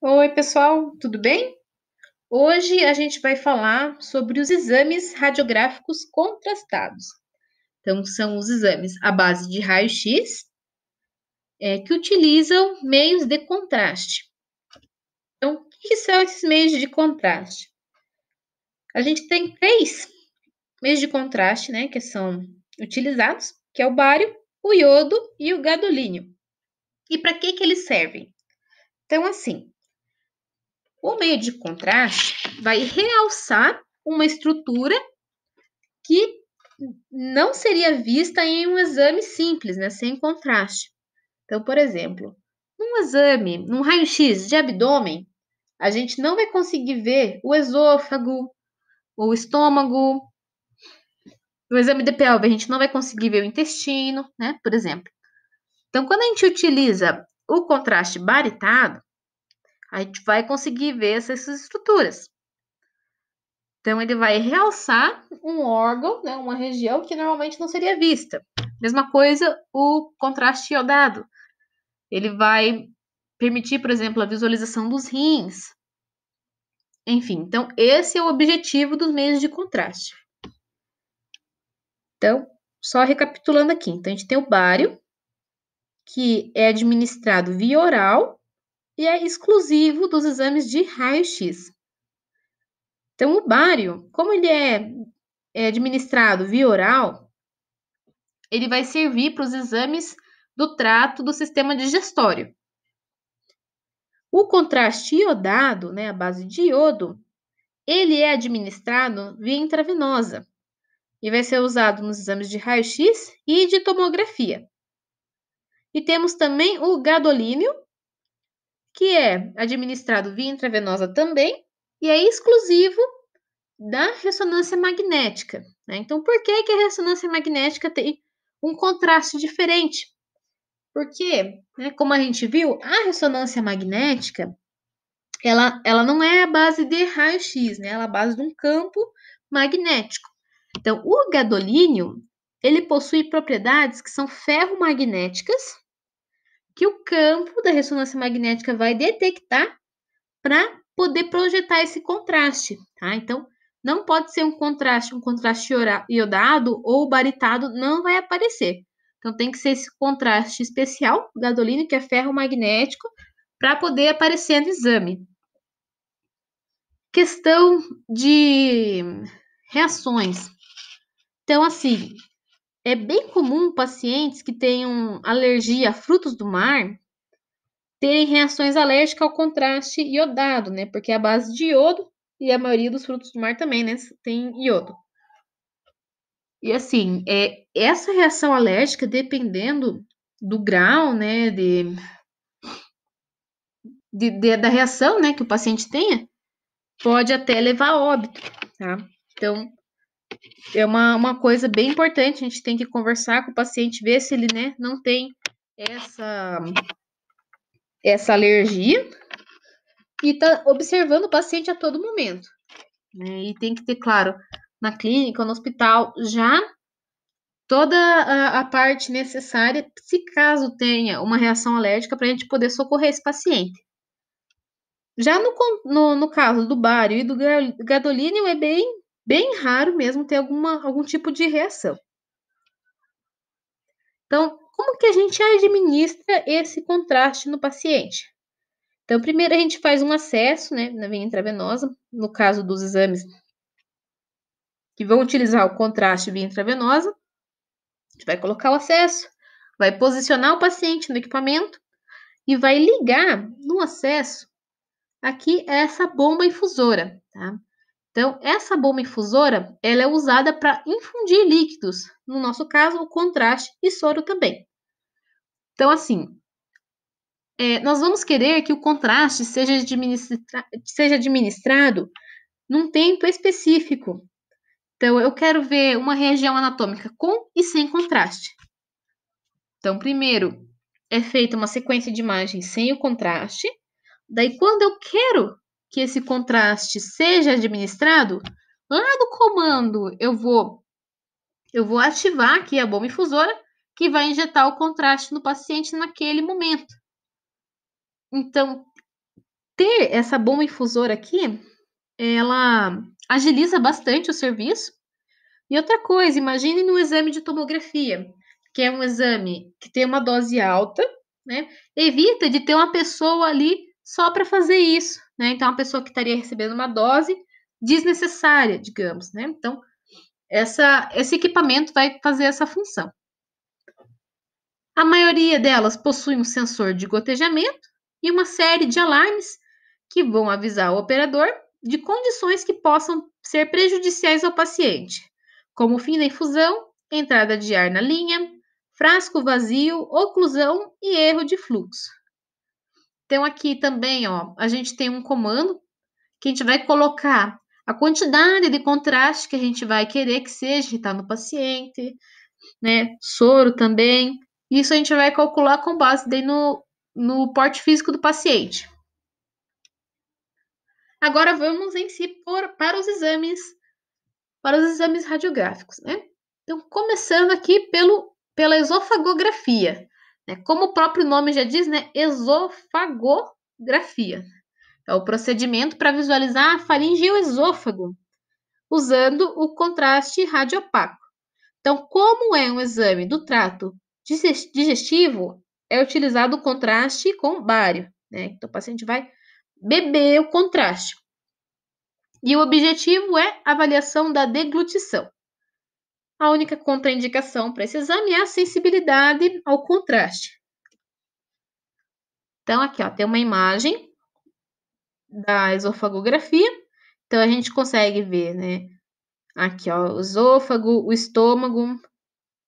Oi, pessoal, tudo bem? Hoje a gente vai falar sobre os exames radiográficos contrastados. Então, são os exames à base de raio-x é, que utilizam meios de contraste. Então, o que são esses meios de contraste? A gente tem três meios de contraste, né, que são utilizados, que é o bário, o iodo e o gadolínio. E para que que eles servem? Então, assim, o meio de contraste vai realçar uma estrutura que não seria vista em um exame simples, né, sem contraste. Então, por exemplo, num exame, num raio-x de abdômen, a gente não vai conseguir ver o esôfago, o estômago. No exame de pelve, a gente não vai conseguir ver o intestino, né, por exemplo. Então, quando a gente utiliza o contraste baritado, a gente vai conseguir ver essas estruturas. Então, ele vai realçar um órgão, né, uma região que normalmente não seria vista. Mesma coisa o contraste iodado. Ele vai permitir, por exemplo, a visualização dos rins. Enfim, então, esse é o objetivo dos meios de contraste. Então, só recapitulando aqui. Então, a gente tem o bário, que é administrado via oral e é exclusivo dos exames de raio-x. Então, o bário, como ele é, é administrado via oral, ele vai servir para os exames do trato do sistema digestório. O contraste iodado, né, a base de iodo, ele é administrado via intravenosa e vai ser usado nos exames de raio-x e de tomografia. E temos também o gadolínio, que é administrado via intravenosa também e é exclusivo da ressonância magnética. Né? Então, por que, que a ressonância magnética tem um contraste diferente? Porque, né, como a gente viu, a ressonância magnética ela, ela não é a base de raio-x, né? ela é a base de um campo magnético. Então, o gadolínio ele possui propriedades que são ferromagnéticas que o campo da ressonância magnética vai detectar para poder projetar esse contraste, tá? Então, não pode ser um contraste, um contraste iodado ou baritado, não vai aparecer. Então, tem que ser esse contraste especial, gadolínio, que é ferro magnético, para poder aparecer no exame. Questão de reações. Então, assim, é bem comum pacientes que tenham alergia a frutos do mar terem reações alérgicas ao contraste iodado, né? Porque é a base de iodo e a maioria dos frutos do mar também, né? Tem iodo. E assim, é, essa reação alérgica, dependendo do grau, né, de, de, de, da reação, né, que o paciente tenha, pode até levar a óbito, tá? Então, é uma, uma coisa bem importante. A gente tem que conversar com o paciente, ver se ele né, não tem essa, essa alergia e tá observando o paciente a todo momento. Né? E tem que ter, claro, na clínica, no hospital, já toda a, a parte necessária, se caso tenha uma reação alérgica, para a gente poder socorrer esse paciente. Já no, no, no caso do bário e do gadolínio, é bem bem raro mesmo ter alguma, algum tipo de reação. Então, como que a gente administra esse contraste no paciente? Então, primeiro a gente faz um acesso né, na veia intravenosa, no caso dos exames que vão utilizar o contraste via intravenosa. A gente vai colocar o acesso, vai posicionar o paciente no equipamento e vai ligar no acesso aqui essa bomba infusora, tá? Então, essa bomba infusora ela é usada para infundir líquidos, no nosso caso, o contraste e soro também. Então, assim, é, nós vamos querer que o contraste seja, administra seja administrado num tempo específico. Então, eu quero ver uma região anatômica com e sem contraste. Então, primeiro é feita uma sequência de imagens sem o contraste. Daí, quando eu quero que esse contraste seja administrado, lá do comando eu vou eu vou ativar aqui a bomba infusora que vai injetar o contraste no paciente naquele momento. Então, ter essa bomba infusora aqui, ela agiliza bastante o serviço. E outra coisa, imagine no exame de tomografia, que é um exame que tem uma dose alta, né? Evita de ter uma pessoa ali só para fazer isso. Né? Então, a pessoa que estaria recebendo uma dose desnecessária, digamos. Né? Então, essa, esse equipamento vai fazer essa função. A maioria delas possui um sensor de gotejamento e uma série de alarmes que vão avisar o operador de condições que possam ser prejudiciais ao paciente, como o fim da infusão, entrada de ar na linha, frasco vazio, oclusão e erro de fluxo. Então, aqui também, ó, a gente tem um comando que a gente vai colocar a quantidade de contraste que a gente vai querer que seja está no paciente, né? Soro também. Isso a gente vai calcular com base daí no, no porte físico do paciente. Agora vamos em si por, para os exames, para os exames radiográficos, né? Então, começando aqui pelo, pela esofagografia. Né? Como o próprio nome já diz, né? esofagografia. É o procedimento para visualizar a faringe e o esôfago, usando o contraste radiopaco. Então, como é um exame do trato digestivo, é utilizado o contraste com bário. Né? Então, o paciente vai beber o contraste. E o objetivo é avaliação da deglutição. A única contraindicação para esse exame é a sensibilidade ao contraste. Então, aqui ó, tem uma imagem da esofagografia. Então, a gente consegue ver, né? Aqui, ó, o esôfago, o estômago.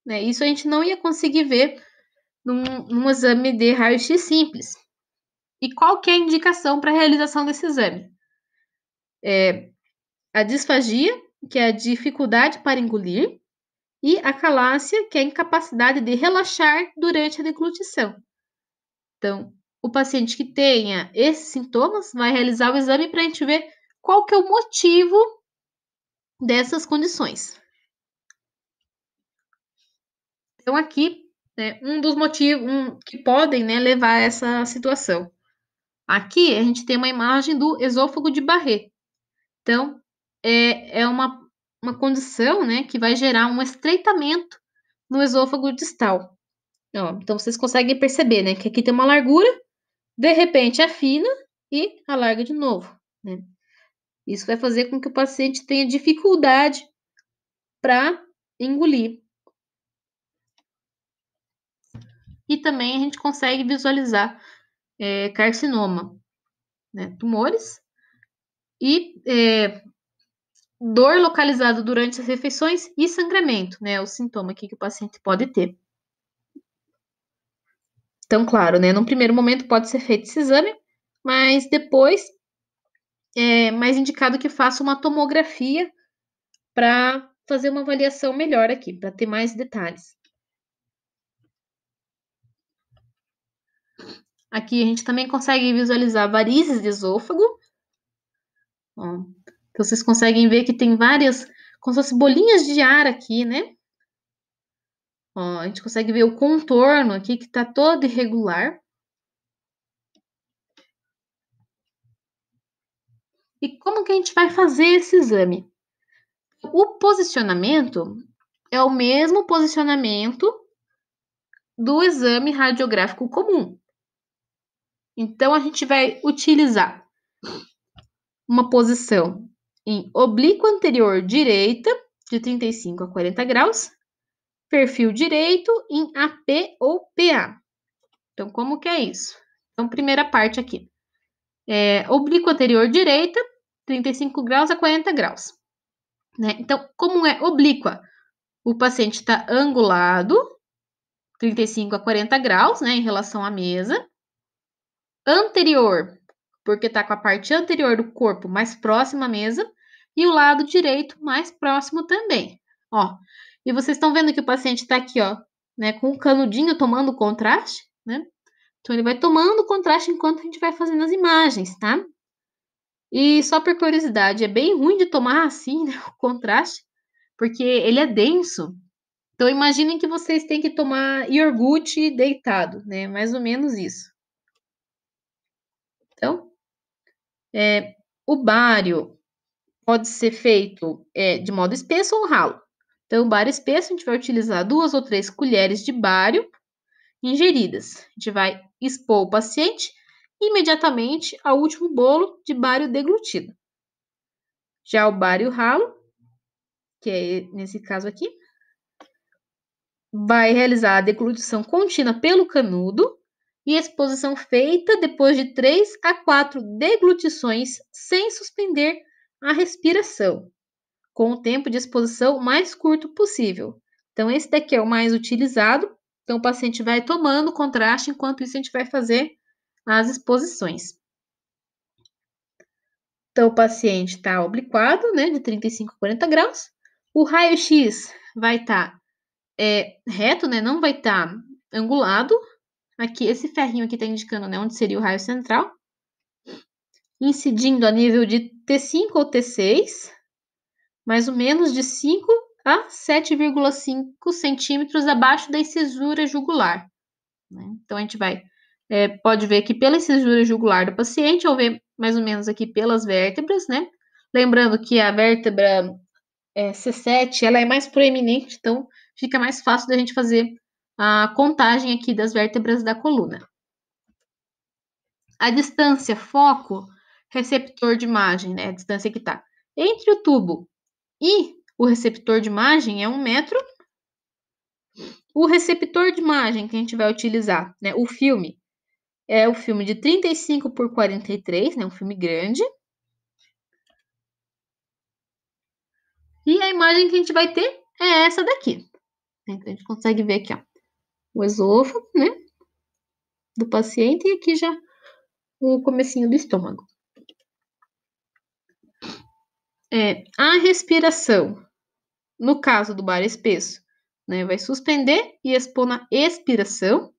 Né? Isso a gente não ia conseguir ver num, num exame de raio-x simples. E qual que é a indicação para a realização desse exame? É, a disfagia, que é a dificuldade para engolir, e a calácia, que é a incapacidade de relaxar durante a deglutição. Então, o paciente que tenha esses sintomas vai realizar o exame para a gente ver qual que é o motivo dessas condições. Então, aqui, né, um dos motivos um, que podem né, levar a essa situação. Aqui, a gente tem uma imagem do esôfago de Barré. Então, é, é uma uma condição, né, que vai gerar um estreitamento no esôfago distal. Ó, então vocês conseguem perceber, né, que aqui tem uma largura, de repente afina é e alarga de novo, né? Isso vai fazer com que o paciente tenha dificuldade para engolir. E também a gente consegue visualizar é, carcinoma, né, tumores e é, dor localizada durante as refeições e sangramento, né? O sintoma aqui que o paciente pode ter. Então, claro, né? Num primeiro momento pode ser feito esse exame, mas depois é mais indicado que faça uma tomografia para fazer uma avaliação melhor aqui, para ter mais detalhes. Aqui a gente também consegue visualizar varizes de esôfago. Ó, então, vocês conseguem ver que tem várias, como se fossem bolinhas de ar aqui, né? Ó, a gente consegue ver o contorno aqui, que está todo irregular. E como que a gente vai fazer esse exame? O posicionamento é o mesmo posicionamento do exame radiográfico comum. Então, a gente vai utilizar uma posição em oblíquo anterior direita, de 35 a 40 graus, perfil direito em AP ou PA. Então, como que é isso? Então, primeira parte aqui. É, oblíquo anterior direita, 35 graus a 40 graus. Né? Então, como é oblíqua? O paciente está angulado, 35 a 40 graus, né, em relação à mesa. Anterior, porque está com a parte anterior do corpo mais próxima à mesa e o lado direito mais próximo também, ó. E vocês estão vendo que o paciente está aqui, ó, né, com o canudinho tomando contraste, né? Então ele vai tomando contraste enquanto a gente vai fazendo as imagens, tá? E só por curiosidade, é bem ruim de tomar assim, né, o contraste, porque ele é denso. Então imaginem que vocês têm que tomar iogurte deitado, né? Mais ou menos isso. Então, é, o bário, pode ser feito é, de modo espesso ou ralo. Então, o bário espesso, a gente vai utilizar duas ou três colheres de bário ingeridas. A gente vai expor o paciente imediatamente ao último bolo de bário deglutido. Já o bário ralo, que é nesse caso aqui, vai realizar a deglutição contínua pelo canudo e exposição feita depois de três a quatro deglutições sem suspender a respiração, com o tempo de exposição mais curto possível. Então, esse daqui é o mais utilizado. Então, o paciente vai tomando contraste, enquanto isso a gente vai fazer as exposições. Então, o paciente está obliquado, né, de 35 a 40 graus. O raio-x vai estar tá, é, reto, né, não vai estar tá angulado. Aqui, esse ferrinho aqui está indicando, né, onde seria o raio central. Incidindo a nível de T5 ou T6, mais ou menos de 5 a 7,5 centímetros abaixo da incisura jugular. Né? Então, a gente vai, é, pode ver aqui pela incisura jugular do paciente, ou ver mais ou menos aqui pelas vértebras, né? Lembrando que a vértebra é, C7, ela é mais proeminente, então fica mais fácil da gente fazer a contagem aqui das vértebras da coluna. A distância foco receptor de imagem, né? A distância que está. Entre o tubo e o receptor de imagem é um metro. O receptor de imagem que a gente vai utilizar, né? O filme é o filme de 35 por 43, né? Um filme grande. E a imagem que a gente vai ter é essa daqui. Então, a gente consegue ver aqui, ó, o esôfago, né? Do paciente e aqui já o comecinho do estômago. É, a respiração, no caso do bar espesso, né, vai suspender e expor na expiração.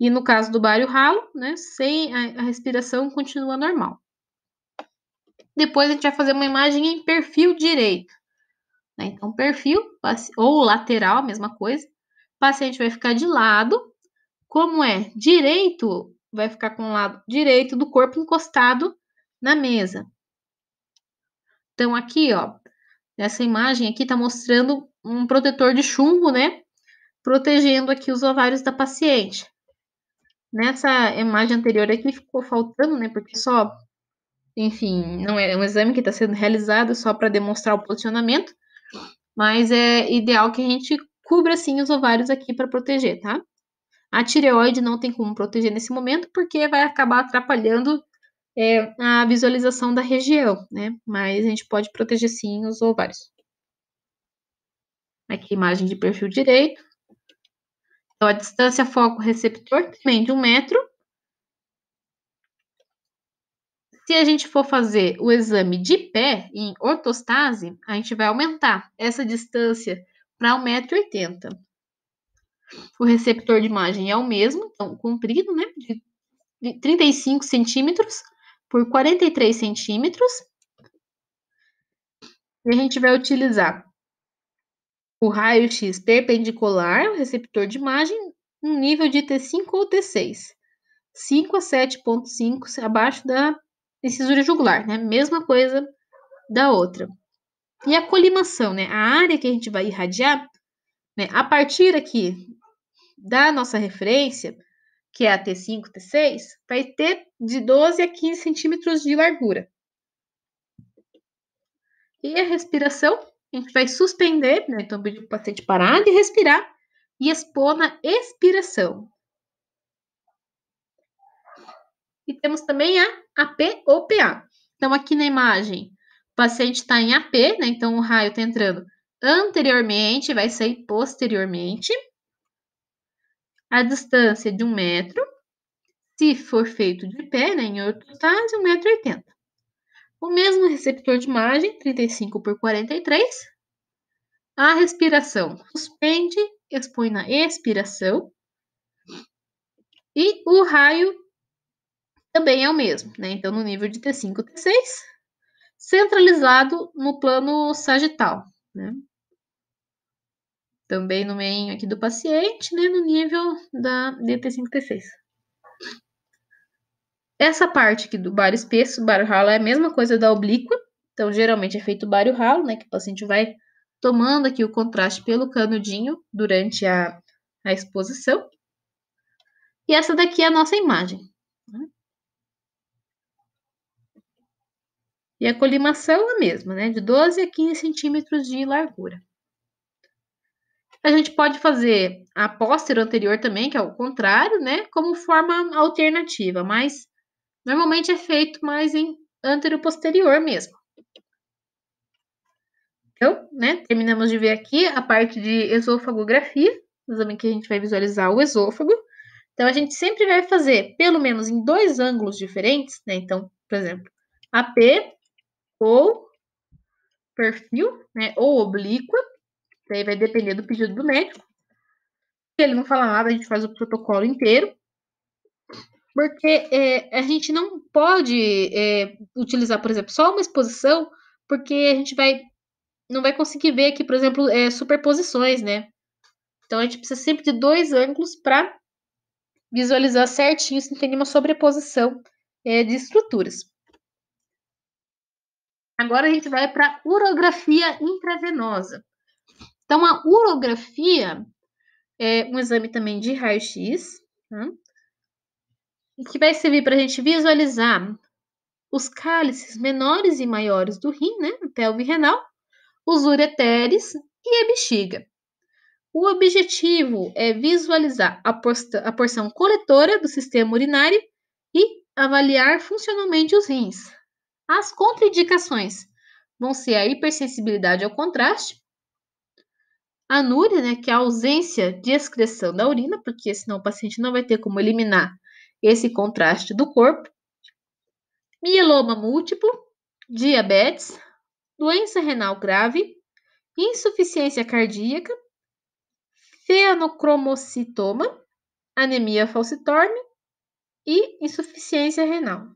E no caso do bário ralo, né, sem a, a respiração continua normal. Depois a gente vai fazer uma imagem em perfil direito. Né? Então, perfil ou lateral, a mesma coisa. O paciente vai ficar de lado. Como é direito, vai ficar com o lado direito do corpo encostado na mesa. Então, aqui, ó, essa imagem aqui está mostrando um protetor de chumbo, né? Protegendo aqui os ovários da paciente. Nessa imagem anterior aqui ficou faltando, né? Porque só, enfim, não é um exame que está sendo realizado só para demonstrar o posicionamento, mas é ideal que a gente cubra sim os ovários aqui para proteger, tá? A tireoide não tem como proteger nesse momento porque vai acabar atrapalhando é, a visualização da região, né? Mas a gente pode proteger sim os ovários. Aqui, imagem de perfil direito. Então, a distância foco-receptor também de um metro. Se a gente for fazer o exame de pé em ortostase, a gente vai aumentar essa distância para 1,80m. O receptor de imagem é o mesmo, então comprido, né? De 35 centímetros por 43 centímetros. E a gente vai utilizar o raio-x perpendicular, ao receptor de imagem, no nível de T5 ou T6. 5 a 7,5 abaixo da incisura jugular, né? Mesma coisa da outra. E a colimação, né? A área que a gente vai irradiar, né? A partir aqui da nossa referência, que é a T5, T6, vai ter de 12 a 15 centímetros de largura. E a respiração, a gente vai suspender, né? então pedir para o paciente parar de respirar e expor na expiração. E temos também a AP ou PA. Então, aqui na imagem, o paciente está em AP, né? então o raio está entrando anteriormente, vai sair posteriormente a distância de um metro, se for feito de pé, né, em ortostase, 1,80m. O mesmo receptor de imagem, 35 por 43. A respiração suspende, expõe na expiração. E o raio também é o mesmo, né? Então, no nível de T5, T6, centralizado no plano sagital, né? também no meio aqui do paciente, né, no nível da DT5T6. Essa parte aqui do bário espesso, bário ralo, é a mesma coisa da oblíqua. Então, geralmente é feito bário ralo, né, que o paciente vai tomando aqui o contraste pelo canudinho durante a, a exposição. E essa daqui é a nossa imagem. Né? E a colimação é a mesma, né? De 12 a 15 centímetros de largura. A gente pode fazer a póster anterior também, que é o contrário, né? Como forma alternativa, mas normalmente é feito mais em antero posterior mesmo. Então, né, terminamos de ver aqui a parte de esofagografia, exame que a gente vai visualizar o esôfago. Então, a gente sempre vai fazer pelo menos em dois ângulos diferentes, né? Então, por exemplo, AP ou perfil, né? Ou oblíqua aí vai depender do pedido do médico. Se ele não falar nada, a gente faz o protocolo inteiro. Porque é, a gente não pode é, utilizar, por exemplo, só uma exposição, porque a gente vai não vai conseguir ver aqui, por exemplo, é, superposições, né? Então a gente precisa sempre de dois ângulos para visualizar certinho se não tem nenhuma sobreposição é, de estruturas. Agora a gente vai para urografia intravenosa. Então, a urografia é um exame também de raio-x, né, que vai servir para a gente visualizar os cálices menores e maiores do rim, né, pelve renal, os ureteres e a bexiga. O objetivo é visualizar a, a porção coletora do sistema urinário e avaliar funcionalmente os rins. As contraindicações vão ser a hipersensibilidade ao contraste, anúria, né, que é a ausência de excreção da urina, porque senão o paciente não vai ter como eliminar esse contraste do corpo. Mieloma múltiplo, diabetes, doença renal grave, insuficiência cardíaca, feanocromocitoma, anemia falciforme e insuficiência renal.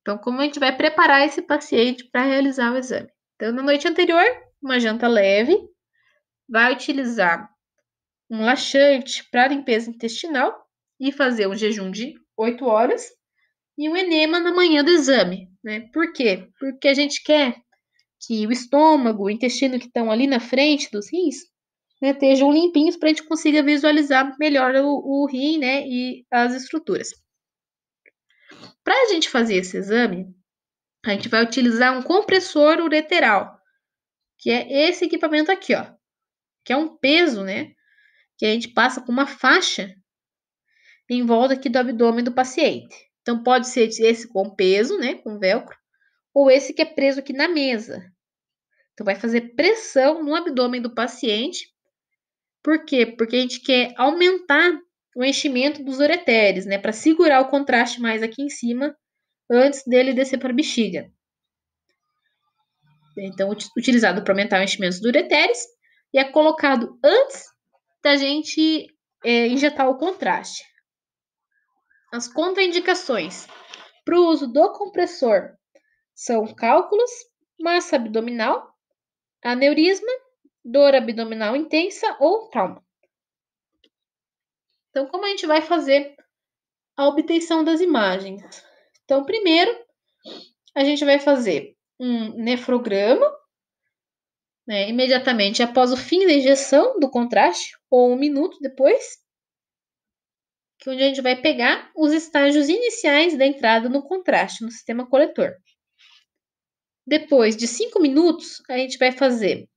Então, como a gente vai preparar esse paciente para realizar o exame? Então, na noite anterior, uma janta leve, vai utilizar um laxante para limpeza intestinal e fazer um jejum de 8 horas e um enema na manhã do exame, né? Por quê? Porque a gente quer que o estômago, o intestino que estão ali na frente dos rins, né, estejam limpinhos para a gente consiga visualizar melhor o, o rim, né, e as estruturas. Para a gente fazer esse exame, a gente vai utilizar um compressor ureteral, que é esse equipamento aqui, ó, que é um peso, né? Que a gente passa com uma faixa em volta aqui do abdômen do paciente. Então pode ser esse com peso, né, com velcro, ou esse que é preso aqui na mesa. Então vai fazer pressão no abdômen do paciente. Por quê? Porque a gente quer aumentar o enchimento dos ureteres, né, para segurar o contraste mais aqui em cima antes dele descer para a bexiga então utilizado para aumentar o enchimento do ureteres e é colocado antes da gente é, injetar o contraste. As contraindicações para o uso do compressor são cálculos, massa abdominal, aneurisma, dor abdominal intensa ou trauma. Então, como a gente vai fazer a obtenção das imagens? Então, primeiro, a gente vai fazer um nefrograma, né, imediatamente após o fim da injeção do contraste, ou um minuto depois, que é onde a gente vai pegar os estágios iniciais da entrada no contraste no sistema coletor. Depois de cinco minutos, a gente vai fazer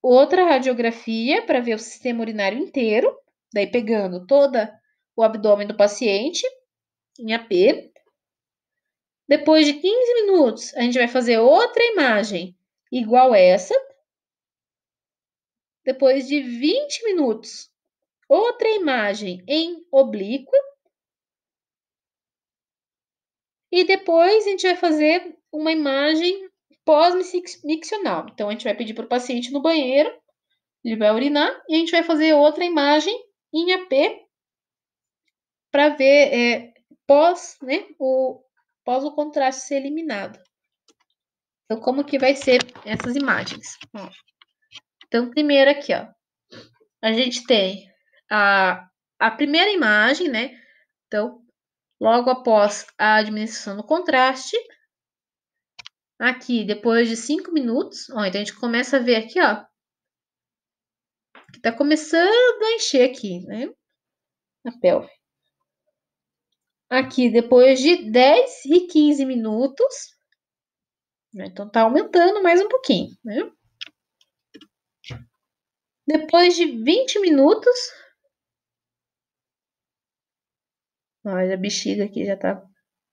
outra radiografia para ver o sistema urinário inteiro, daí pegando todo o abdômen do paciente em AP, depois de 15 minutos, a gente vai fazer outra imagem igual essa. Depois de 20 minutos, outra imagem em oblíqua. E depois a gente vai fazer uma imagem pós-miccional. Então, a gente vai pedir para o paciente no banheiro, ele vai urinar, e a gente vai fazer outra imagem em AP para ver é, pós né, o, após o contraste ser eliminado. Então, como que vai ser essas imagens? Ó. Então, primeiro aqui, ó, a gente tem a, a primeira imagem, né? Então, logo após a administração do contraste, aqui, depois de cinco minutos, ó, então a gente começa a ver aqui, ó, que tá começando a encher aqui, né? A pelve aqui depois de 10 e 15 minutos. Né, então, tá aumentando mais um pouquinho, né? Depois de 20 minutos. Olha, a bexiga aqui já tá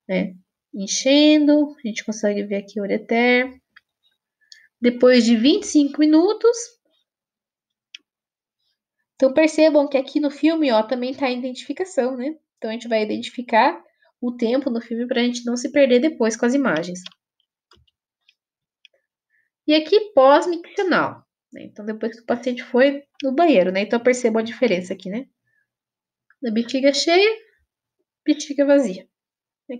né, enchendo. A gente consegue ver aqui o ureter. Depois de 25 minutos. Então, percebam que aqui no filme, ó, também tá a identificação, né? Então a gente vai identificar o tempo no filme para a gente não se perder depois com as imagens. E aqui pós-miccional. Né? Então, depois que o paciente foi no banheiro, né? Então percebam a diferença aqui, né? Da bexiga cheia, bexiga vazia.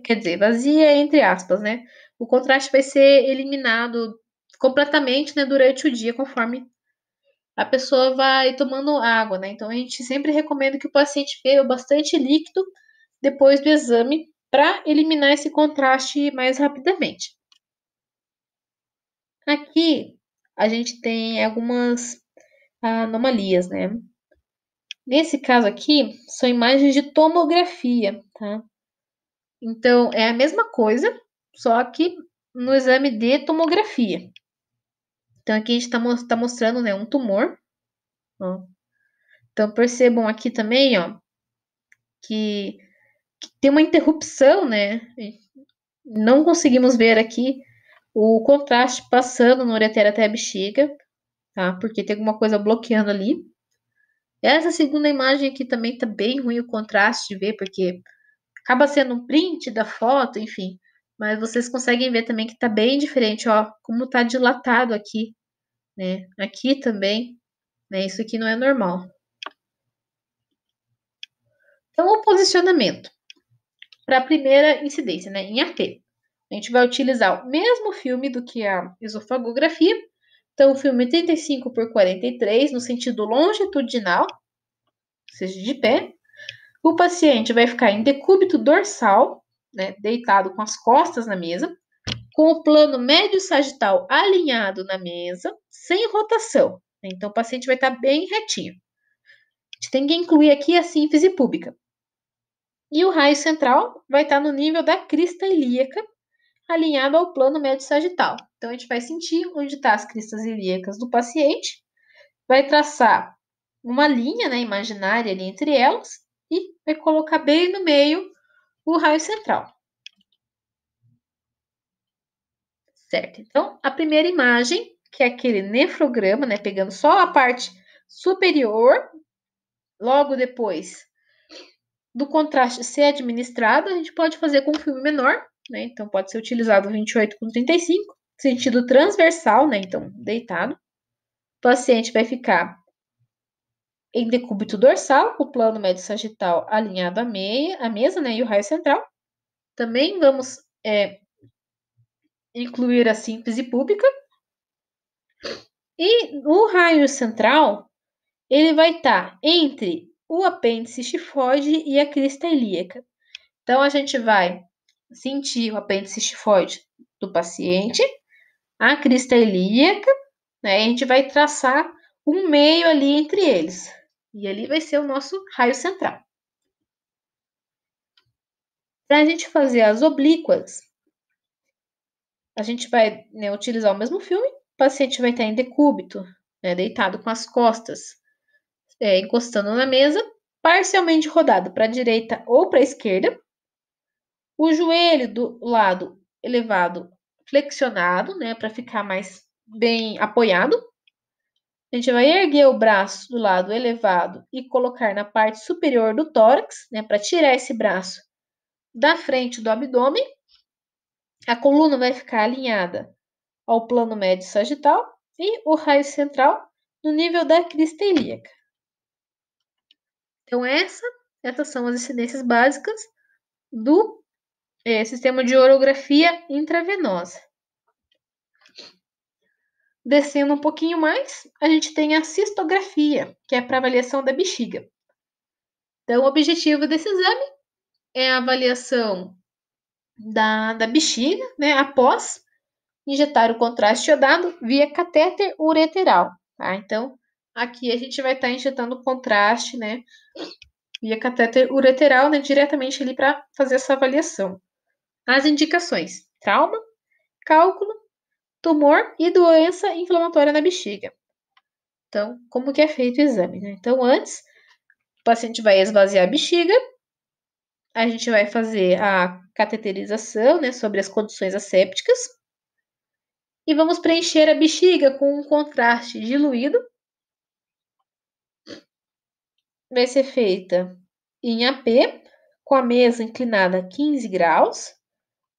Quer dizer, vazia entre aspas, né? O contraste vai ser eliminado completamente né, durante o dia, conforme a pessoa vai tomando água, né? Então a gente sempre recomenda que o paciente beba bastante líquido depois do exame para eliminar esse contraste mais rapidamente. Aqui a gente tem algumas anomalias, né? Nesse caso aqui, são imagens de tomografia, tá? Então, é a mesma coisa, só que no exame de tomografia. Então aqui a gente está tá mostrando né, um tumor. Ó. Então percebam aqui também ó, que, que, tem uma interrupção, né? Não conseguimos ver aqui o contraste passando no ureter até a bexiga, tá? Porque tem alguma coisa bloqueando ali. Essa segunda imagem aqui também está bem ruim o contraste de ver, porque acaba sendo um print da foto, enfim. Mas vocês conseguem ver também que tá bem diferente, ó, como tá dilatado aqui, né? Aqui também, né? Isso aqui não é normal. Então, o posicionamento para a primeira incidência, né, em AP. A gente vai utilizar o mesmo filme do que a esofagografia. Então, o filme 35 é por 43, no sentido longitudinal, ou seja, de pé. O paciente vai ficar em decúbito dorsal, né, deitado com as costas na mesa, com o plano médio sagital alinhado na mesa, sem rotação. Então, o paciente vai estar bem retinho. A gente tem que incluir aqui a síntese pública. E o raio central vai estar no nível da crista ilíaca, alinhado ao plano médio sagital. Então, a gente vai sentir onde estão tá as cristas ilíacas do paciente, vai traçar uma linha né, imaginária ali entre elas e vai colocar bem no meio o raio central. Certo, então a primeira imagem, que é aquele nefrograma, né, pegando só a parte superior, logo depois do contraste ser administrado, a gente pode fazer com um filme menor, né, então pode ser utilizado 28 com 35, sentido transversal, né, então deitado. O paciente vai ficar em decúbito dorsal, o plano médio sagital alinhado à, meia, à mesa, né, e o raio central. Também vamos é, incluir a síntese pública. E o raio central, ele vai estar tá entre o apêndice chifoide e a crista ilíaca. Então, a gente vai sentir o apêndice chifoide do paciente, a crista ilíaca, né, e a gente vai traçar um meio ali entre eles. E ali vai ser o nosso raio central. Para a gente fazer as oblíquas, a gente vai né, utilizar o mesmo filme. O paciente vai estar em decúbito, né, deitado com as costas é, encostando na mesa, parcialmente rodado para a direita ou para a esquerda. O joelho do lado elevado flexionado, né, para ficar mais bem apoiado. A gente vai erguer o braço do lado elevado e colocar na parte superior do tórax, né, para tirar esse braço da frente do abdômen. A coluna vai ficar alinhada ao plano médio sagital e o raio central no nível da crista ilíaca. Então, essa, essas são as incidências básicas do é, sistema de orografia intravenosa. Descendo um pouquinho mais, a gente tem a cistografia, que é para avaliação da bexiga. Então, o objetivo desse exame é a avaliação da, da bexiga, né, após injetar o contraste iodado via catéter ureteral, tá? Então, aqui a gente vai estar tá injetando contraste, né, via catéter ureteral, né, diretamente ali para fazer essa avaliação. As indicações: trauma, cálculo tumor e doença inflamatória na bexiga. Então, como que é feito o exame? Né? Então, antes, o paciente vai esvaziar a bexiga, a gente vai fazer a cateterização né, sobre as condições assépticas e vamos preencher a bexiga com um contraste diluído. Vai ser feita em AP, com a mesa inclinada 15 graus.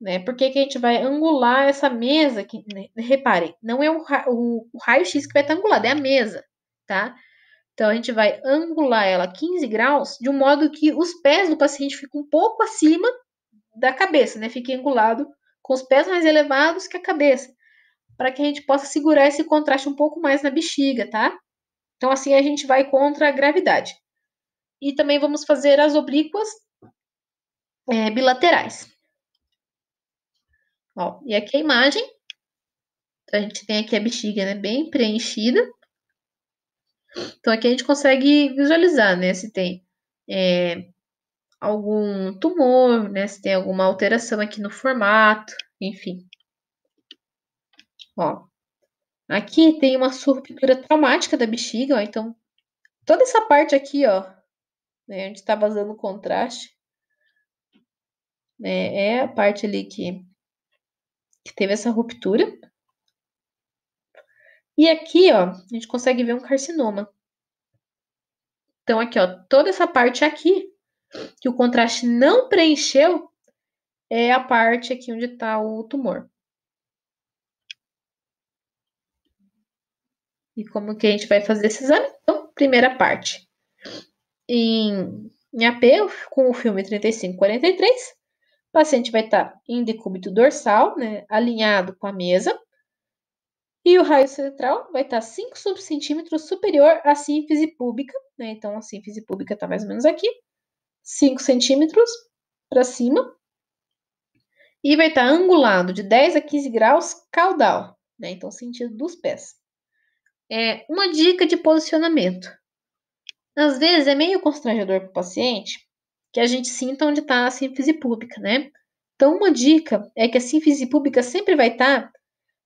Né? Por que, que a gente vai angular essa mesa? Que, né? Reparem, não é o, o, o raio-x que vai estar angulado, é a mesa, tá? Então, a gente vai angular ela 15 graus, de um modo que os pés do paciente fiquem um pouco acima da cabeça, né? Fique angulado com os pés mais elevados que a cabeça, para que a gente possa segurar esse contraste um pouco mais na bexiga, tá? Então, assim, a gente vai contra a gravidade. E também vamos fazer as oblíquas é, bilaterais. Ó, e aqui a imagem. Então, a gente tem aqui a bexiga, né? Bem preenchida. Então, aqui a gente consegue visualizar, né? Se tem é, algum tumor, né? Se tem alguma alteração aqui no formato, enfim. Ó, aqui tem uma surruptura traumática da bexiga, ó. Então, toda essa parte aqui, ó, né? Onde tá vazando o contraste, né? É a parte ali que que teve essa ruptura. E aqui, ó, a gente consegue ver um carcinoma. Então, aqui, ó, toda essa parte aqui, que o contraste não preencheu, é a parte aqui onde está o tumor. E como que a gente vai fazer esse exame? Então, primeira parte. Em, em AP, com o filme 3543, paciente vai estar em decúbito dorsal, né, alinhado com a mesa, e o raio central vai estar 5 subcentímetros superior à síntese púbica, né? Então, a síntese púbica está mais ou menos aqui, 5 centímetros para cima. E vai estar angulado de 10 a 15 graus caudal, né? Então, sentido dos pés. É uma dica de posicionamento. Às vezes é meio constrangedor para o paciente que a gente sinta onde está a síntese pública, né? Então, uma dica é que a síntese pública sempre vai estar tá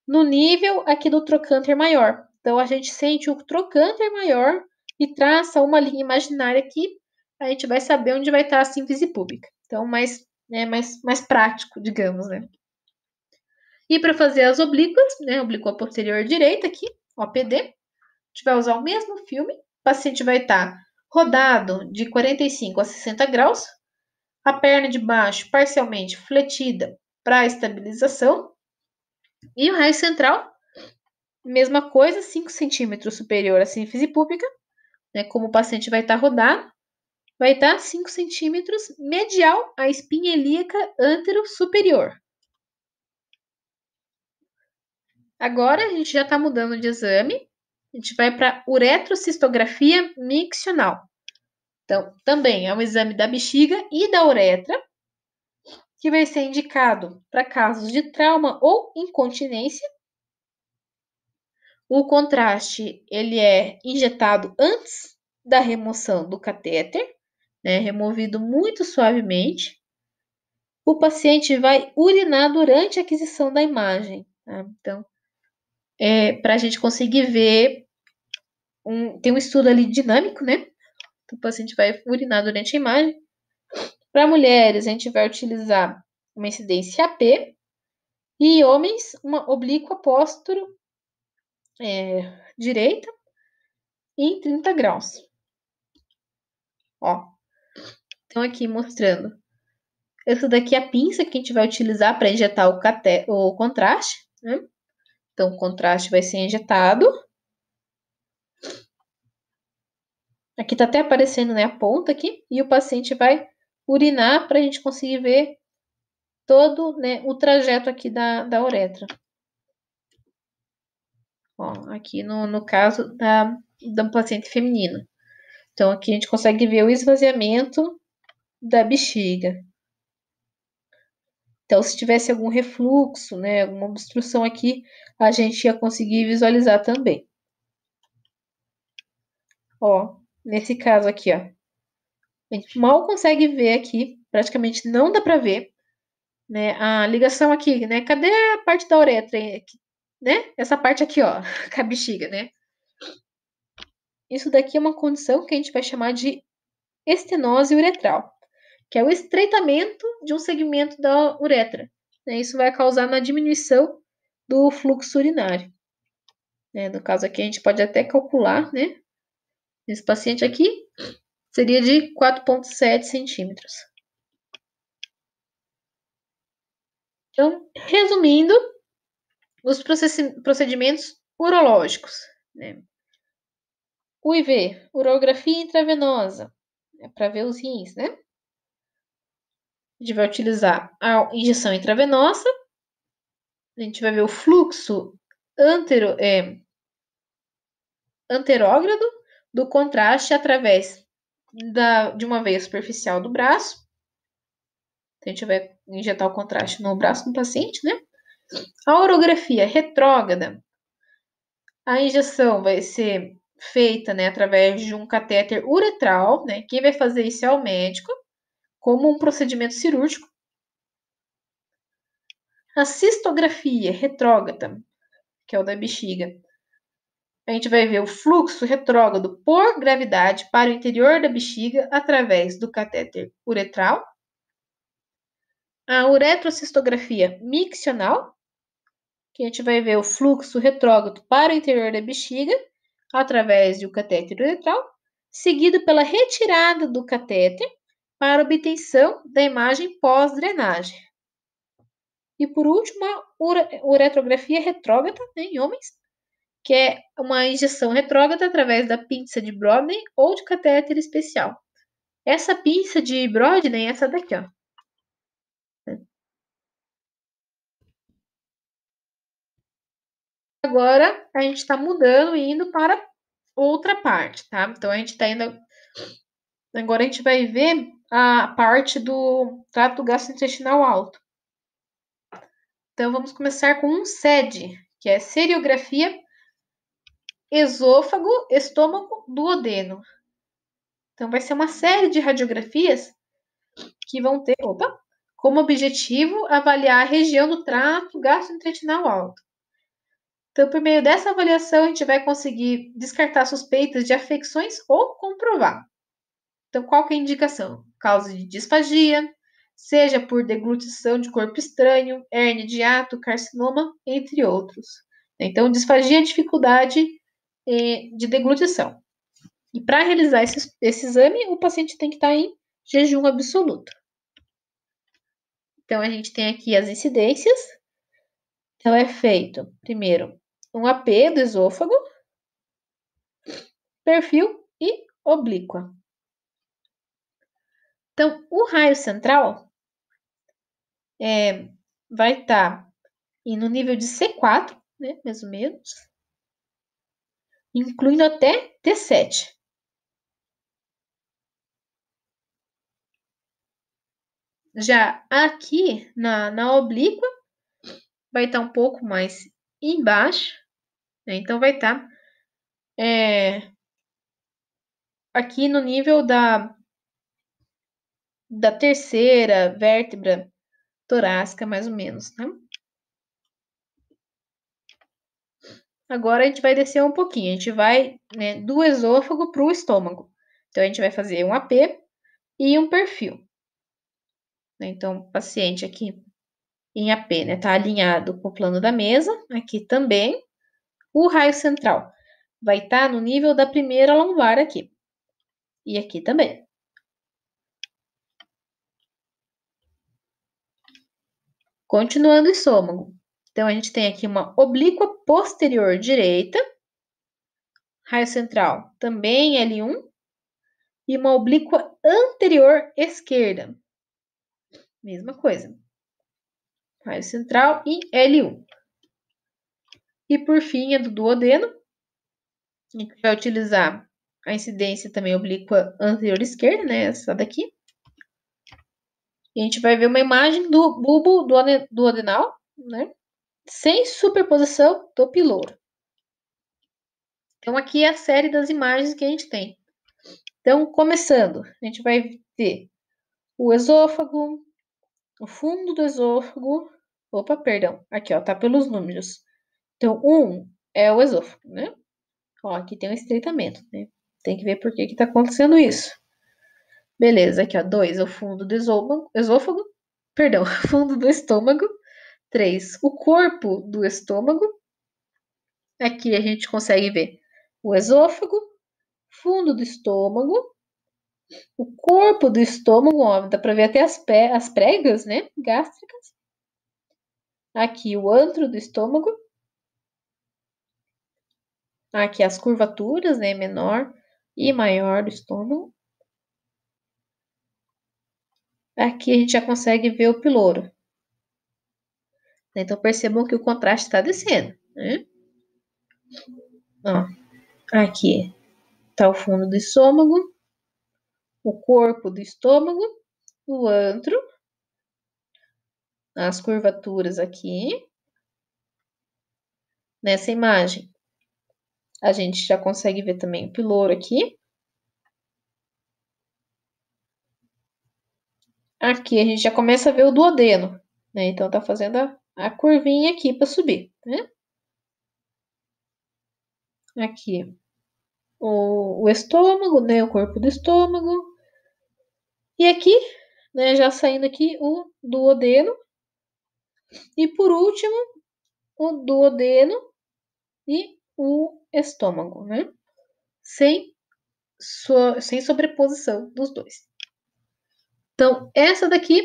no nível aqui do trocânter maior. Então, a gente sente o trocânter maior e traça uma linha imaginária aqui, a gente vai saber onde vai estar tá a síntese pública. Então, mais, né, mais, mais prático, digamos, né? E para fazer as oblíquas, né, oblíqua posterior direita aqui, OPD, a gente vai usar o mesmo filme, o paciente vai estar tá rodado de 45 a 60 graus, a perna de baixo parcialmente fletida para estabilização e o raio central, mesma coisa, 5 centímetros superior à sínfise pública, né, como o paciente vai estar tá rodado, vai estar tá 5 centímetros medial à espinha helíaca antero-superior. Agora a gente já está mudando de exame a gente vai para uretrocistografia miccional. Então, também é um exame da bexiga e da uretra, que vai ser indicado para casos de trauma ou incontinência. O contraste ele é injetado antes da remoção do catéter, né, removido muito suavemente. O paciente vai urinar durante a aquisição da imagem. Tá? Então, é, para a gente conseguir ver. Um, tem um estudo ali dinâmico, né? O paciente vai urinar durante a imagem. Para mulheres, a gente vai utilizar uma incidência AP. E homens, uma oblíqua pósturo é, direita em 30 graus. Ó. Então, aqui mostrando. Essa daqui é a pinça que a gente vai utilizar para injetar o, cate... o contraste. Né? Então, o contraste vai ser injetado. Aqui está até aparecendo né, a ponta aqui, e o paciente vai urinar para a gente conseguir ver todo né, o trajeto aqui da, da uretra. Ó, aqui no, no caso da, do paciente feminino. Então, aqui a gente consegue ver o esvaziamento da bexiga. Então, se tivesse algum refluxo, né, alguma obstrução aqui, a gente ia conseguir visualizar também. Ó, nesse caso aqui, ó. A gente mal consegue ver aqui, praticamente não dá para ver, né, a ligação aqui, né? Cadê a parte da uretra, né? Essa parte aqui, ó, com a bexiga, né? Isso daqui é uma condição que a gente vai chamar de estenose uretral que é o estreitamento de um segmento da uretra. Né? Isso vai causar uma diminuição do fluxo urinário. Né? No caso aqui, a gente pode até calcular, né? Esse paciente aqui seria de 4,7 centímetros. Então, resumindo, os procedimentos urológicos. Né? UIV, urografia intravenosa, é né? para ver os rins, né? A gente vai utilizar a injeção intravenosa. A gente vai ver o fluxo antero, é, anterógrado do contraste através da, de uma veia superficial do braço. Então, a gente vai injetar o contraste no braço do paciente, né? A orografia retrógrada, a injeção vai ser feita né, através de um catéter uretral, né? Quem vai fazer isso é o médico como um procedimento cirúrgico. A cistografia retrógrada, que é o da bexiga, a gente vai ver o fluxo retrógrado por gravidade para o interior da bexiga através do catéter uretral. A uretrocistografia miccional, que a gente vai ver o fluxo retrógrado para o interior da bexiga através do catéter uretral, seguido pela retirada do catéter para obtenção da imagem pós-drenagem. E por último, a uretrografia retrógrada né, em homens, que é uma injeção retrógrada através da pinça de Brodney ou de catéter especial. Essa pinça de Brodney é essa daqui, ó. Agora a gente está mudando e indo para outra parte, tá? Então a gente está indo. Agora a gente vai ver a parte do trato gastrointestinal alto. Então, vamos começar com um SED, que é seriografia esôfago, estômago, duodeno. Então, vai ser uma série de radiografias que vão ter, opa, como objetivo avaliar a região do trato gastrointestinal alto. Então, por meio dessa avaliação, a gente vai conseguir descartar suspeitas de afecções ou comprovar. Então, qual que é a indicação? Causa de disfagia, seja por deglutição de corpo estranho, hernia de ato, carcinoma, entre outros. Então, disfagia é dificuldade é, de deglutição. E para realizar esse, esse, exame, o paciente tem que estar tá em jejum absoluto. Então, a gente tem aqui as incidências. Então, é feito, primeiro, um AP do esôfago, perfil e oblíqua. Então, o raio central é, vai estar tá no nível de C4, né, mais ou menos, incluindo até T7. Já aqui na, na oblíqua, vai estar tá um pouco mais embaixo, né, então vai estar tá, é, aqui no nível da da terceira vértebra torácica, mais ou menos, né? Agora a gente vai descer um pouquinho, a gente vai né, do esôfago para o estômago. Então, a gente vai fazer um AP e um perfil. Né, então, o paciente aqui em AP, né, tá alinhado com o plano da mesa, aqui também. O raio central vai estar tá no nível da primeira lombar aqui. E aqui também. Continuando o estômago. Então, a gente tem aqui uma oblíqua posterior direita, raio central também L1, e uma oblíqua anterior esquerda. Mesma coisa. Raio central e L1. E por fim, a do duodeno. A gente vai utilizar a incidência também oblíqua anterior esquerda, né? Essa daqui. E a gente vai ver uma imagem do bulbo do adenal, né? Sem superposição do pilouro. Então, aqui é a série das imagens que a gente tem. Então, começando, a gente vai ter o esôfago, o fundo do esôfago. Opa, perdão. Aqui, ó, tá pelos números. Então, um é o esôfago, né? Ó, aqui tem um estreitamento, né? Tem que ver por que que tá acontecendo isso. Beleza, aqui ó, dois, o fundo do esôfago, esôfago, perdão, fundo do estômago. três, o corpo do estômago. Aqui a gente consegue ver o esôfago, fundo do estômago, o corpo do estômago, ó, dá para ver até as, pé, as pregas, né, gástricas. Aqui o antro do estômago. Aqui as curvaturas, né, menor e maior do estômago. Aqui a gente já consegue ver o pilouro. Então, percebam que o contraste está descendo. Né? Ó, aqui está o fundo do estômago, o corpo do estômago, o antro, as curvaturas aqui. Nessa imagem, a gente já consegue ver também o pilouro aqui. Aqui a gente já começa a ver o duodeno, né? Então tá fazendo a, a curvinha aqui para subir, né? Aqui o, o estômago, né? O corpo do estômago. E aqui, né? Já saindo aqui o duodeno. E por último, o duodeno e o estômago, né? Sem, so, sem sobreposição dos dois. Então, essa daqui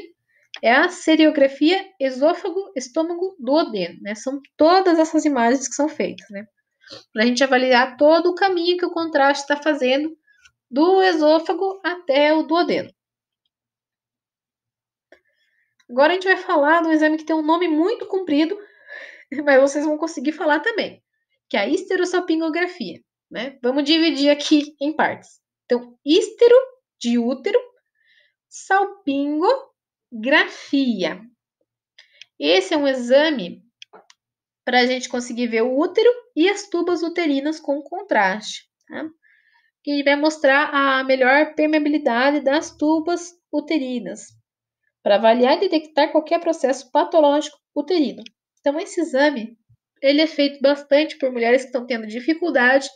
é a seriografia esôfago, estômago, duodeno, né? São todas essas imagens que são feitas, né? Para a gente avaliar todo o caminho que o contraste está fazendo do esôfago até o duodeno. Agora a gente vai falar de um exame que tem um nome muito comprido, mas vocês vão conseguir falar também, que é a histerossalpingografia, né? Vamos dividir aqui em partes. Então, histero de útero salpingografia. Esse é um exame para a gente conseguir ver o útero e as tubas uterinas com contraste. Tá? E vai mostrar a melhor permeabilidade das tubas uterinas para avaliar e detectar qualquer processo patológico uterino. Então, esse exame ele é feito bastante por mulheres que estão tendo dificuldade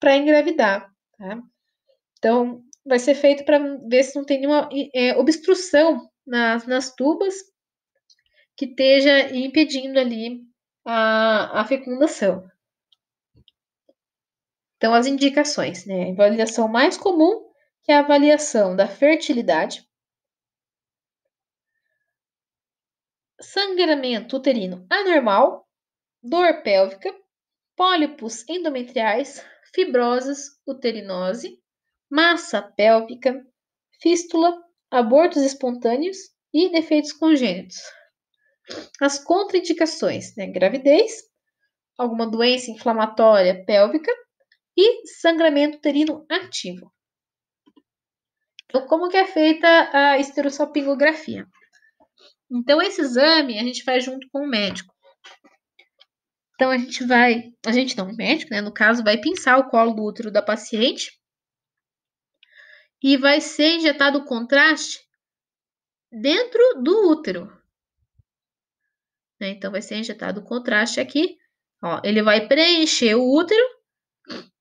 para engravidar. Tá? Então, vai ser feito para ver se não tem nenhuma é, obstrução nas, nas tubas que esteja impedindo ali a, a fecundação. Então, as indicações, né? A avaliação mais comum é a avaliação da fertilidade, sangramento uterino anormal, dor pélvica, pólipos endometriais, fibrosas uterinose, massa pélvica, fístula, abortos espontâneos e defeitos congênitos. As contraindicações, né? Gravidez, alguma doença inflamatória pélvica e sangramento uterino ativo. Então, como que é feita a esterossalpingografia? Então, esse exame a gente faz junto com o médico. Então, a gente vai, a gente não, o médico, né, no caso, vai pinçar o colo do útero da paciente e vai ser injetado contraste dentro do útero. Né, então, vai ser injetado contraste aqui. Ó, ele vai preencher o útero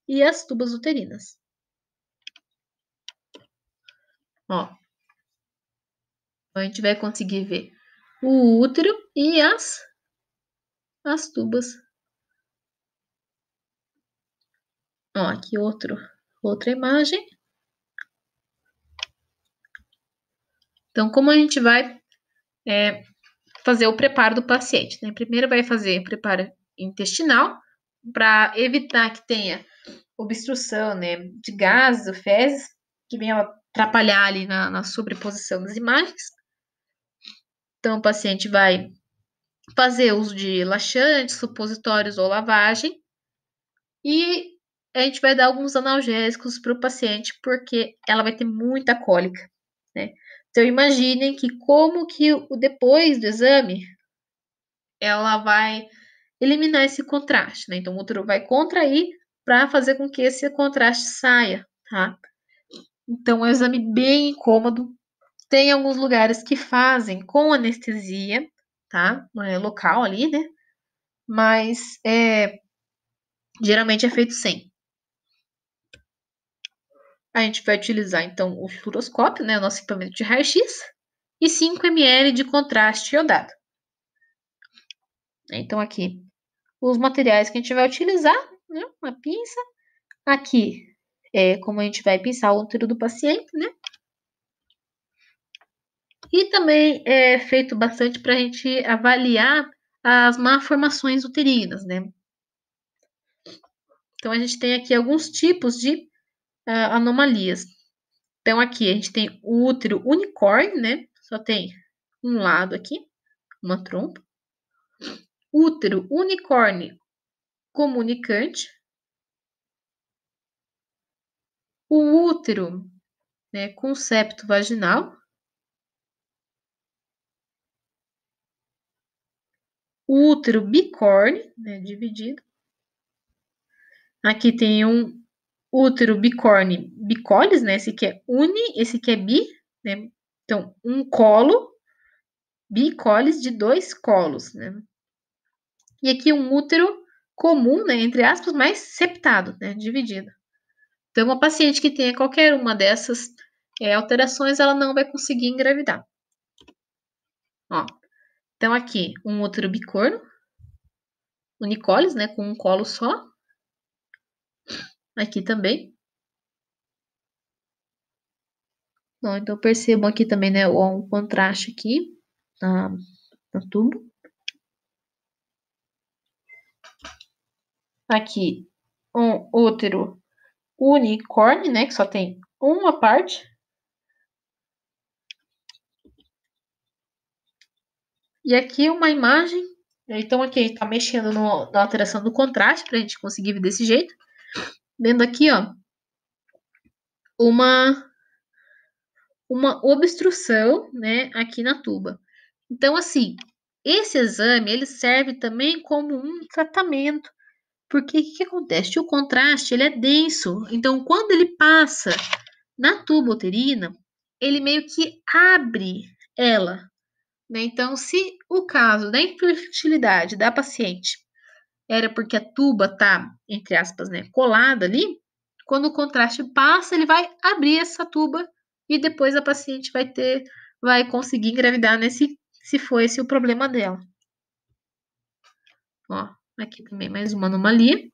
e as tubas uterinas. Ó, a gente vai conseguir ver o útero e as, as tubas. Ó, aqui outro, outra imagem. Então, como a gente vai é, fazer o preparo do paciente? Né? Primeiro, vai fazer preparo intestinal para evitar que tenha obstrução né, de gases ou fezes, que venham atrapalhar ali na, na sobreposição das imagens. Então, o paciente vai fazer uso de laxantes, supositórios ou lavagem. E a gente vai dar alguns analgésicos para o paciente, porque ela vai ter muita cólica, né? Então imaginem que como que o depois do exame ela vai eliminar esse contraste, né? Então o útero vai contrair para fazer com que esse contraste saia, tá? Então é um exame bem incômodo. Tem alguns lugares que fazem com anestesia, tá? É local ali, né? Mas é, geralmente é feito sem. A gente vai utilizar então o fluoroscópio, né, o nosso equipamento de raio-x, e 5 ml de contraste iodado. Então, aqui, os materiais que a gente vai utilizar, né, uma pinça. Aqui, é como a gente vai pinçar o útero do paciente, né? E também é feito bastante para a gente avaliar as malformações uterinas, né? Então, a gente tem aqui alguns tipos de uh, anomalias. Então, aqui a gente tem o útero unicórnio, né? Só tem um lado aqui, uma trompa. Útero unicórnio comunicante. O útero né, com septo vaginal. O útero bicórnio, né, dividido. Aqui tem um útero, bicorne, bicolis, né? Esse aqui é uni, esse que é bi, né? Então, um colo, bicolis de dois colos, né? E aqui um útero comum, né? Entre aspas, mas septado, né? Dividido. Então, uma paciente que tenha qualquer uma dessas é, alterações, ela não vai conseguir engravidar. Ó, então aqui, um útero bicorno, unicolis, né? Com um colo só aqui também. Bom, então percebam aqui também, né, um contraste aqui na, no tubo. Aqui, um útero unicórnio, né, que só tem uma parte. E aqui uma imagem, então aqui a gente tá mexendo no, na alteração do contraste para a gente conseguir ver desse jeito vendo aqui ó, uma uma obstrução, né, aqui na tuba. Então, assim, esse exame ele serve também como um tratamento, porque o que, que, acontece? O contraste ele é denso, então quando ele passa na tuba uterina, ele meio que abre ela. Né? Então, se o caso da infertilidade da paciente era porque a tuba tá, entre aspas, né, colada ali, quando o contraste passa, ele vai abrir essa tuba e depois a paciente vai ter, vai conseguir engravidar, né, se, se for esse o problema dela. Ó, aqui também mais uma anomalia.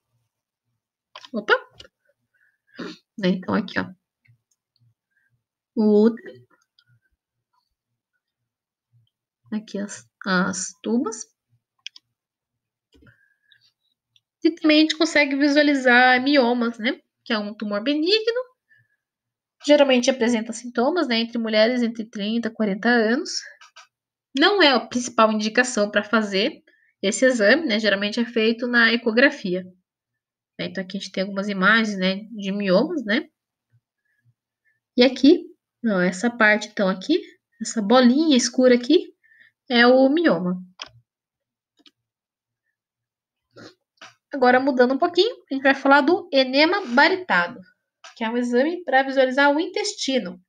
Opa! então, aqui, ó. O outro. Aqui as, as tubas. E também a gente consegue visualizar miomas, né? Que é um tumor benigno. Geralmente apresenta sintomas, né? Entre mulheres entre 30 e 40 anos. Não é a principal indicação para fazer esse exame, né? Geralmente é feito na ecografia. Né? Então aqui a gente tem algumas imagens, né? De miomas, né? E aqui, não, essa parte, então, aqui, essa bolinha escura aqui, é o mioma. Agora, mudando um pouquinho, a gente vai falar do enema baritado, que é um exame para visualizar o intestino.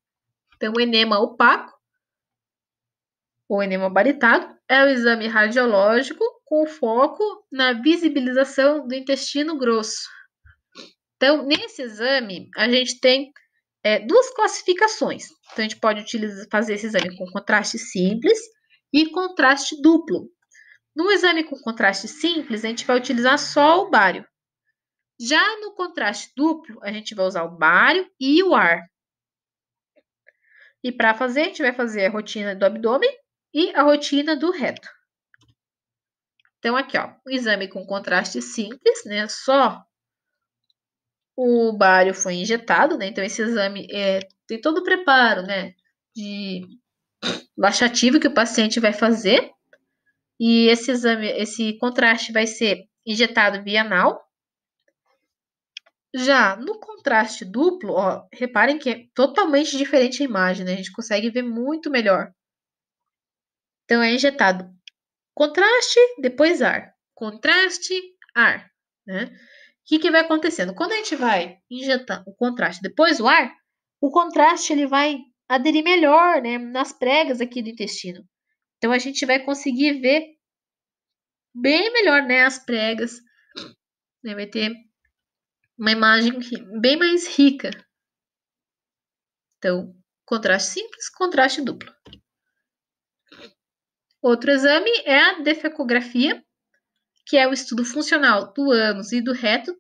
Então, o enema opaco, ou enema baritado, é o exame radiológico com foco na visibilização do intestino grosso. Então, nesse exame, a gente tem é, duas classificações. Então, a gente pode utilizar, fazer esse exame com contraste simples e contraste duplo. No exame com contraste simples, a gente vai utilizar só o bário. Já no contraste duplo, a gente vai usar o bário e o ar. E para fazer, a gente vai fazer a rotina do abdômen e a rotina do reto. Então, aqui, ó, o exame com contraste simples, né? Só o bário foi injetado, né? Então, esse exame é, tem todo o preparo, né? De laxativo que o paciente vai fazer e esse exame, esse contraste vai ser injetado via anal Já no contraste duplo, ó, reparem que é totalmente diferente a imagem, né? A gente consegue ver muito melhor. Então é injetado contraste, depois ar. Contraste, ar, né? O que, que vai acontecendo? Quando a gente vai injetar o contraste depois o ar, o contraste ele vai aderir melhor né, nas pregas aqui do intestino. Então a gente vai conseguir ver bem melhor, né? As pregas. Né? Vai ter uma imagem bem mais rica. Então, contraste simples, contraste duplo. Outro exame é a defecografia, que é o estudo funcional do ânus e do reto,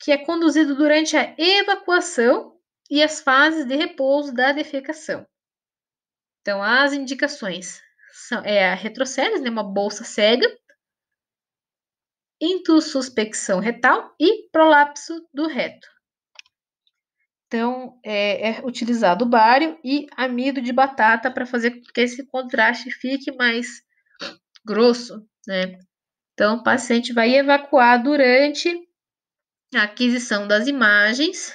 que é conduzido durante a evacuação e as fases de repouso da defecação. Então, as indicações: é a retroceles, né, uma bolsa cega, intussuspecção retal e prolapso do reto. Então, é, é utilizado bário e amido de batata para fazer com que esse contraste fique mais grosso, né? Então, o paciente vai evacuar durante a aquisição das imagens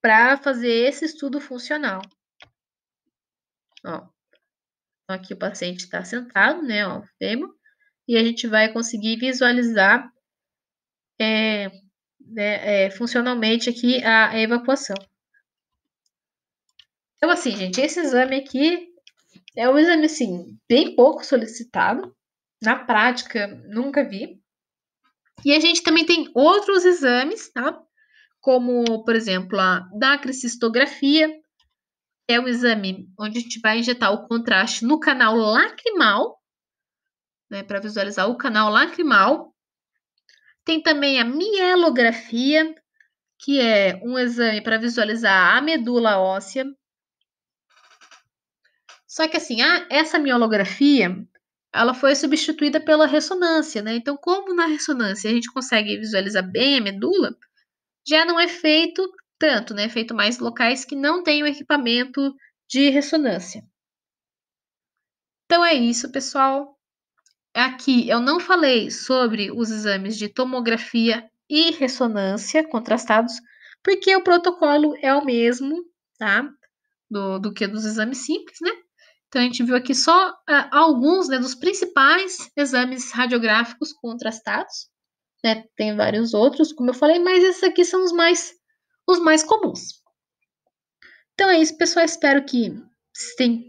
para fazer esse estudo funcional. Ó aqui o paciente está sentado, né, ó, fêmur, e a gente vai conseguir visualizar é, né, é, funcionalmente aqui a evacuação. Então, assim, gente, esse exame aqui é um exame, assim, bem pouco solicitado. Na prática, nunca vi. E a gente também tem outros exames, tá? Como, por exemplo, a dacrocistografia, é o exame onde a gente vai injetar o contraste no canal lacrimal, né, para visualizar o canal lacrimal. Tem também a mielografia, que é um exame para visualizar a medula óssea. Só que assim, a, essa mielografia, ela foi substituída pela ressonância, né? Então, como na ressonância a gente consegue visualizar bem a medula, já não é feito tanto, né? Feito mais locais que não têm o equipamento de ressonância. Então é isso, pessoal. Aqui eu não falei sobre os exames de tomografia e ressonância contrastados, porque o protocolo é o mesmo, tá? Do, do que dos exames simples, né? Então, a gente viu aqui só uh, alguns né, dos principais exames radiográficos contrastados, né? Tem vários outros, como eu falei, mas esses aqui são os mais os mais comuns. Então é isso, pessoal. Espero que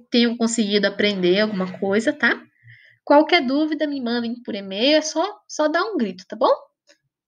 tenham conseguido aprender alguma coisa, tá? Qualquer dúvida, me mandem por e-mail, é só, só dar um grito, tá bom?